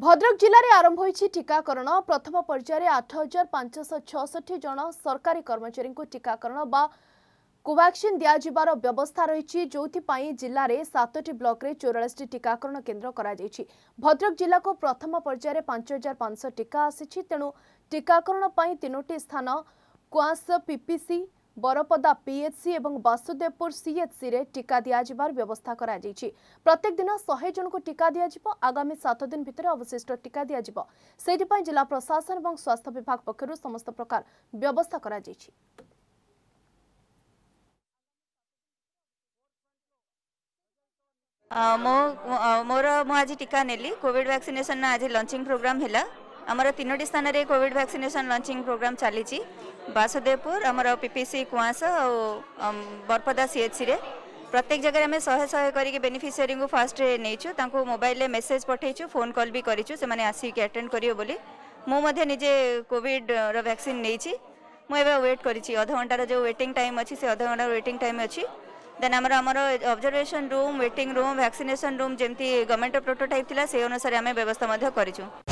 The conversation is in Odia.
ଭଦ୍ରକ ଜିଲ୍ଲାରେ ଆରମ୍ଭ ହୋଇଛି ଟିକାକରଣ ପ୍ରଥମ ପର୍ଯ୍ୟାୟରେ ଆଠ ହଜାର ପାଞ୍ଚଶହ ଛଅଷଠି ଜଣ ସରକାରୀ କର୍ମଚାରୀଙ୍କୁ ଟିକାକରଣ ବା କୋଭାକ୍ସିନ୍ ଦିଆଯିବାର ବ୍ୟବସ୍ଥା ରହିଛି ଯେଉଁଥିପାଇଁ ଜିଲ୍ଲାରେ ସାତଟି ବ୍ଲକରେ ଚଉରାଳିଶଟି ଟିକାକରଣ କେନ୍ଦ୍ର କରାଯାଇଛି ଭଦ୍ରକ ଜିଲ୍ଲାକୁ ପ୍ରଥମ ପର୍ଯ୍ୟାୟରେ ପାଞ୍ଚ ହଜାର ପାଞ୍ଚଶହ ଟିକା ଆସିଛି ତେଣୁ ଟିକାକରଣ ପାଇଁ ତିନୋଟି ସ୍ଥାନ କୁଆଁସ ପିପିସି ବରପଦା ପିଏଚ୍ସି ଏବଂ ବାସୁଦେବପୁର ସିଏଚ୍ସିରେ ଟିକା ଦିଆଯିବାର ବ୍ୟବସ୍ଥା କରାଯାଇଛି ପ୍ରତ୍ୟେକ ଦିନ ଶହେ ଜଣଙ୍କୁ ଟିକା ଦିଆଯିବ ଆଗାମୀ ସାତ ଦିନ ଭିତରେ ଅବଶିଷ୍ଟ ଟିକା ଦିଆଯିବ ସେଥିପାଇଁ ଜିଲ୍ଲା ପ୍ରଶାସନ ଏବଂ ସ୍ୱାସ୍ଥ୍ୟ ବିଭାଗ ପକ୍ଷରୁ ସମସ୍ତ ପ୍ରକାର ବ୍ୟବସ୍ଥା କରାଯାଇଛି ମୁଁ ମୋର ମୁଁ ଆଜି ଟିକା ନେଲି କୋଭିଡ୍ ଭ୍ୟାକ୍ସିନେସନ୍ ଆଜି ଲଞ୍ଚିଂ ପ୍ରୋଗ୍ରାମ୍ ହେଲା ଆମର ତିନୋଟି ସ୍ଥାନରେ କୋଭିଡ଼ ଭ୍ୟାକ୍ସିନେସନ୍ ଲଞ୍ଚିଂ ପ୍ରୋଗ୍ରାମ୍ ଚାଲିଛି ବାସୁଦେବପୁର ଆମର ପିପିସି କୁଆଁସ ଆଉ ବରପଦା ସିଏଚ୍ସିରେ ପ୍ରତ୍ୟେକ ଜାଗାରେ ଆମେ ଶହେ ଶହେ କରିକି ବେନିଫିସିଆରୀଙ୍କୁ ଫାର୍ଷ୍ଟରେ ନେଇଛୁ ତାଙ୍କୁ ମୋବାଇଲରେ ମେସେଜ ପଠାଇଛୁ ଫୋନ୍ କଲ୍ ବି କରିଛୁ ସେମାନେ ଆସିକି ଆଟେଣ୍ଡ କରିବେ ବୋଲି ମୁଁ ମଧ୍ୟ ନିଜେ କୋଭିଡ଼ର ଭ୍ୟାକ୍ସିନ୍ ନେଇଛି ମୁଁ ଏବେ ୱେଟ୍ କରିଛି ଅଧଘଣ୍ଟାର ଯେଉଁ ୱେଟିଂ ଟାଇମ୍ ଅଛି ସେ ଅଧଘଣ୍ଟାର ୱେଟିଂ ଟାଇମ୍ ଅଛି ଦେନ୍ ଆମର ଆମର observation room waiting room vaccination room ଯେମିତି ଗଭର୍ଣ୍ଣମେଣ୍ଟର ପ୍ରୋଟୋଟାଇପ୍ ଥିଲା ସେ ଅନୁସାରେ ଆମେ ବ୍ୟବସ୍ଥା ମଧ୍ୟ କରିଛୁ